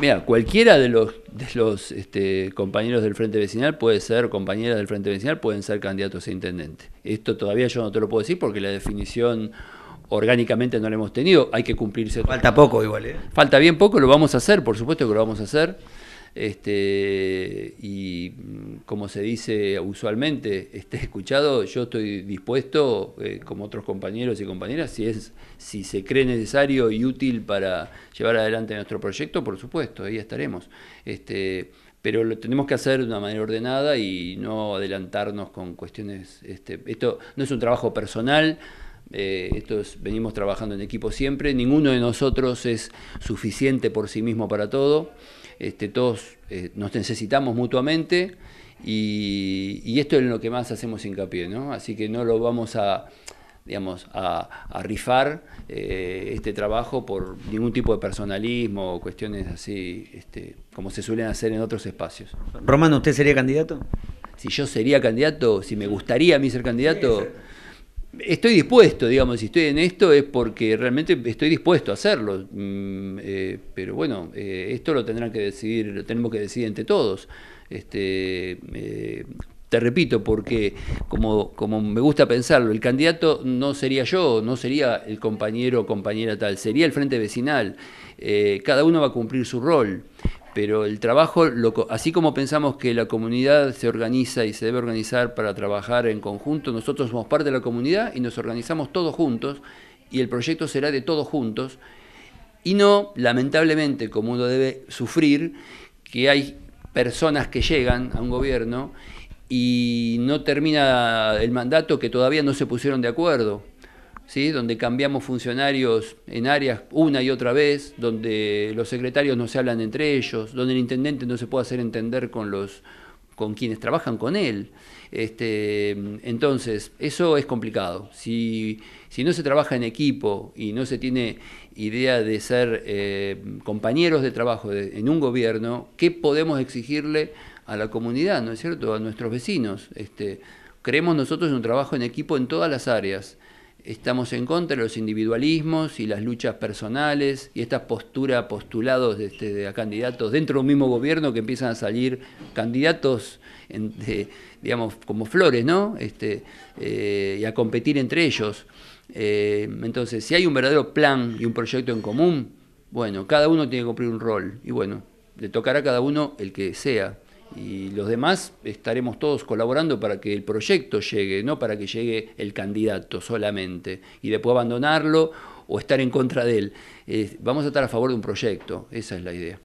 Mira, cualquiera de los, los este, compañeros del Frente Vecinal puede ser, compañeras del Frente Vecinal pueden ser candidatos a intendente. Esto todavía yo no te lo puedo decir porque la definición orgánicamente no la hemos tenido, hay que cumplirse. Falta poco igual, ¿eh? Falta bien poco, lo vamos a hacer, por supuesto que lo vamos a hacer. Este, y mm, como se dice usualmente, esté escuchado, yo estoy dispuesto, eh, como otros compañeros y compañeras, si, es, si se cree necesario y útil para llevar adelante nuestro proyecto, por supuesto, ahí estaremos. Este, pero lo tenemos que hacer de una manera ordenada y no adelantarnos con cuestiones. Este, esto no es un trabajo personal, eh, esto es, venimos trabajando en equipo siempre. Ninguno de nosotros es suficiente por sí mismo para todo. Este, todos eh, nos necesitamos mutuamente y, esto es lo que más hacemos hincapié, ¿no? Así que no lo vamos a, digamos, a, rifar eh, este trabajo por ningún tipo de personalismo o cuestiones así, este, como se suelen hacer en otros espacios. Romano, ¿usted sería candidato? Si yo sería candidato, si me gustaría a mí ser candidato estoy dispuesto, digamos, si estoy en esto es porque realmente estoy dispuesto a hacerlo. Mm, eh, pero bueno, eh, esto lo tendrán que decidir, lo tenemos que decidir entre todos. Este, eh, te repito, porque como, como me gusta pensarlo, el candidato no sería yo, no sería el compañero o compañera tal, sería el frente vecinal. cada uno va a cumplir su rol pero el trabajo, así como pensamos que la comunidad se organiza y se debe organizar para trabajar en conjunto, nosotros somos parte de la comunidad y nos organizamos todos juntos y el proyecto será de todos juntos y no, lamentablemente, como uno debe sufrir, que hay personas que llegan a un gobierno y no termina el mandato que todavía no se pusieron de acuerdo. ¿sí? donde cambiamos funcionarios en áreas una y otra vez, donde los secretarios no se hablan entre ellos, donde el intendente no se puede hacer entender con los con quienes trabajan con él. Este, entonces, eso es complicado. Si, no se trabaja en equipo y no se tiene idea de ser eh, compañeros de trabajo en un gobierno, ¿qué podemos exigirle a la comunidad, no es cierto? A nuestros vecinos. Este, creemos nosotros en un trabajo en equipo en todas las áreas. Estamos en contra de los individualismos y las luchas personales y esta postura, postulados de, este, candidatos dentro de un mismo gobierno que empiezan a salir candidatos, digamos, como flores, ¿no? Este, eh, y a competir entre ellos. Eh, entonces, si hay un verdadero plan y un proyecto en común, bueno, cada uno tiene que cumplir un rol. Y bueno, le tocará a cada uno el que sea y los demás estaremos todos colaborando para que el proyecto llegue, no para que llegue el candidato solamente y después abandonarlo o estar en contra de él. vamos a estar a favor de un proyecto, esa es la idea.